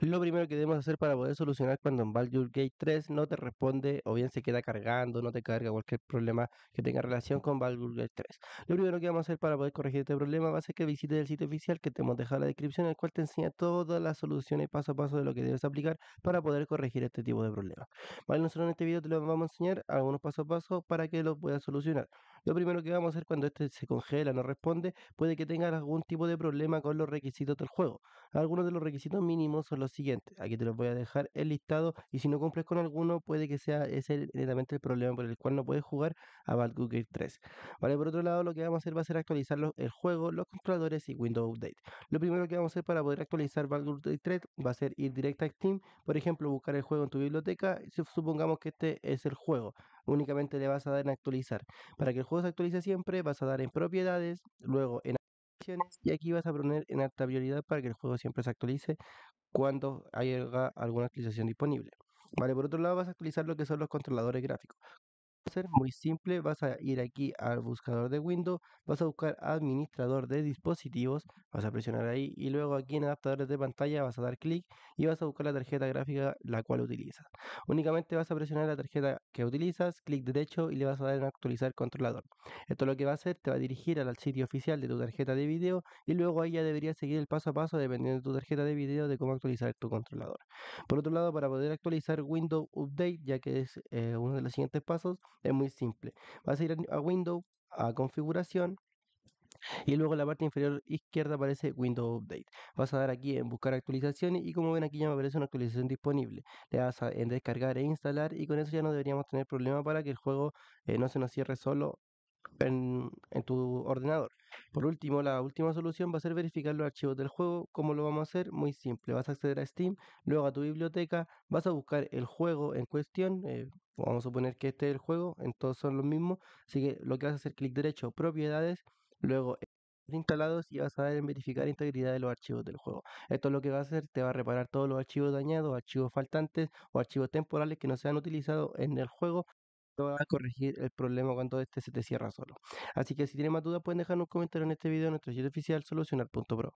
Lo primero que debemos hacer para poder solucionar cuando en Baldur Gate 3 no te responde o bien se queda cargando, no te carga cualquier problema que tenga relación con Baldur Gate 3. Lo primero que vamos a hacer para poder corregir este problema va a ser que visites el sitio oficial que te hemos dejado en la descripción, en el cual te enseña todas las soluciones paso a paso de lo que debes aplicar para poder corregir este tipo de problemas. Vale, nosotros en este video te lo vamos a enseñar algunos paso a paso para que lo puedas solucionar lo primero que vamos a hacer cuando este se congela, no responde, puede que tenga algún tipo de problema con los requisitos del juego. Algunos de los requisitos mínimos son los siguientes. Aquí te los voy a dejar el listado y si no cumples con alguno, puede que sea ese directamente el problema por el cual no puedes jugar a Baldur's Gate 3. Vale, por otro lado, lo que vamos a hacer va a ser actualizar el juego, los controladores y Windows Update. Lo primero que vamos a hacer para poder actualizar Baldur's Gate 3 va a ser ir directo a Steam, por ejemplo, buscar el juego en tu biblioteca, supongamos que este es el juego únicamente le vas a dar en actualizar. Para que el juego se actualice siempre, vas a dar en propiedades, luego en acciones y aquí vas a poner en alta prioridad para que el juego siempre se actualice cuando haya alguna actualización disponible. Vale, por otro lado vas a actualizar lo que son los controladores gráficos ser muy simple, vas a ir aquí al buscador de Windows, vas a buscar administrador de dispositivos, vas a presionar ahí y luego aquí en adaptadores de pantalla vas a dar clic y vas a buscar la tarjeta gráfica la cual utilizas. Únicamente vas a presionar la tarjeta que utilizas, clic derecho y le vas a dar en actualizar controlador. Esto lo que va a hacer, te va a dirigir al sitio oficial de tu tarjeta de video y luego ahí ya deberías seguir el paso a paso dependiendo de tu tarjeta de video de cómo actualizar tu controlador. Por otro lado, para poder actualizar Windows Update, ya que es eh, uno de los siguientes pasos, es muy simple. Vas a ir a Windows, a configuración, y luego en la parte inferior izquierda aparece Windows Update. Vas a dar aquí en buscar actualizaciones y como ven aquí ya me aparece una actualización disponible. Le das en descargar e instalar y con eso ya no deberíamos tener problema para que el juego eh, no se nos cierre solo en tu ordenador. Por último, la última solución va a ser verificar los archivos del juego. ¿Cómo lo vamos a hacer? Muy simple. Vas a acceder a Steam, luego a tu biblioteca, vas a buscar el juego en cuestión. Eh, vamos a suponer que este es el juego, entonces son los mismos. Así que lo que vas a hacer, clic derecho, propiedades, luego instalados y vas a dar en verificar integridad de los archivos del juego. Esto es lo que va a hacer, te va a reparar todos los archivos dañados, archivos faltantes o archivos temporales que no se han utilizado en el juego va a corregir el problema cuando este se te cierra solo. Así que si tienes más dudas pueden dejar un comentario en este video en nuestro sitio oficial solucionar.pro.